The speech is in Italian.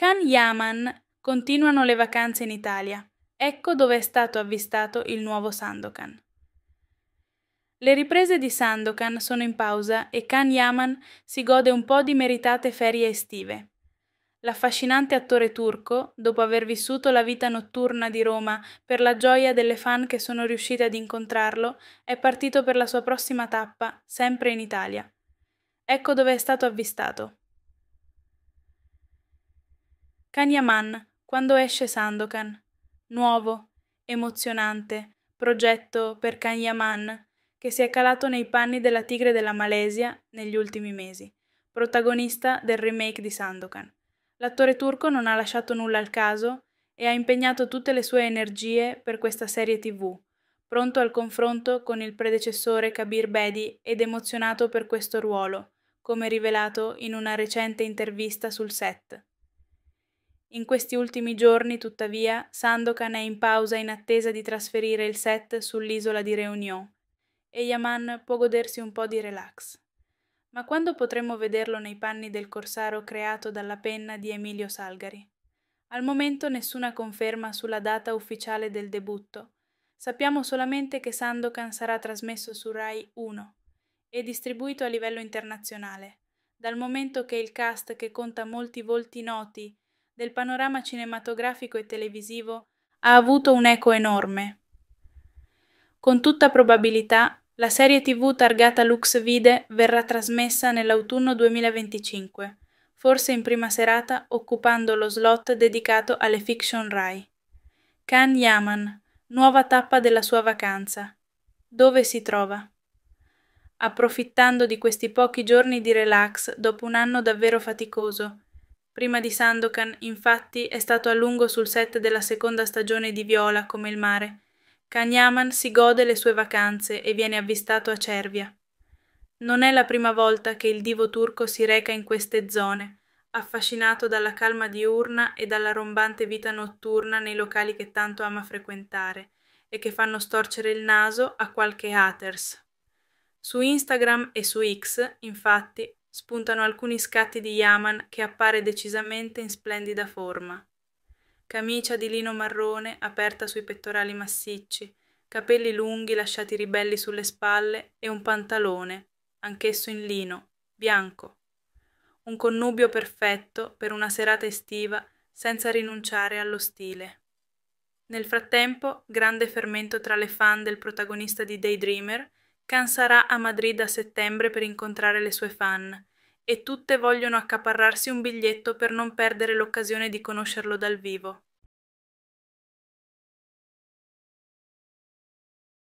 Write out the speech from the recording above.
Khan Yaman continuano le vacanze in Italia. Ecco dove è stato avvistato il nuovo Sandokan. Le riprese di Sandokan sono in pausa e Khan Yaman si gode un po' di meritate ferie estive. L'affascinante attore turco, dopo aver vissuto la vita notturna di Roma per la gioia delle fan che sono riuscite ad incontrarlo, è partito per la sua prossima tappa, sempre in Italia. Ecco dove è stato avvistato. Kanyaman, quando esce Sandokan. Nuovo, emozionante, progetto per Kanyaman, che si è calato nei panni della tigre della Malesia negli ultimi mesi, protagonista del remake di Sandokan. L'attore turco non ha lasciato nulla al caso e ha impegnato tutte le sue energie per questa serie tv, pronto al confronto con il predecessore Kabir Bedi ed emozionato per questo ruolo, come rivelato in una recente intervista sul set. In questi ultimi giorni, tuttavia, Sandokan è in pausa in attesa di trasferire il set sull'isola di Réunion e Yaman può godersi un po' di relax. Ma quando potremo vederlo nei panni del corsaro creato dalla penna di Emilio Salgari? Al momento nessuna conferma sulla data ufficiale del debutto. Sappiamo solamente che Sandokan sarà trasmesso su Rai 1 e distribuito a livello internazionale, dal momento che il cast che conta molti volti noti del panorama cinematografico e televisivo ha avuto un eco enorme. Con tutta probabilità, la serie TV targata Lux Vide verrà trasmessa nell'autunno 2025, forse in prima serata occupando lo slot dedicato alle fiction Rai. Khan Yaman, nuova tappa della sua vacanza. Dove si trova? Approfittando di questi pochi giorni di relax dopo un anno davvero faticoso, Prima di Sandokan, infatti, è stato a lungo sul set della seconda stagione di Viola come il mare. Kanyaman si gode le sue vacanze e viene avvistato a Cervia. Non è la prima volta che il divo turco si reca in queste zone, affascinato dalla calma diurna e dalla rombante vita notturna nei locali che tanto ama frequentare e che fanno storcere il naso a qualche haters. Su Instagram e su X, infatti, spuntano alcuni scatti di Yaman che appare decisamente in splendida forma. Camicia di lino marrone aperta sui pettorali massicci, capelli lunghi lasciati ribelli sulle spalle e un pantalone, anch'esso in lino, bianco. Un connubio perfetto per una serata estiva senza rinunciare allo stile. Nel frattempo, grande fermento tra le fan del protagonista di Daydreamer Khan sarà a Madrid a settembre per incontrare le sue fan e tutte vogliono accaparrarsi un biglietto per non perdere l'occasione di conoscerlo dal vivo.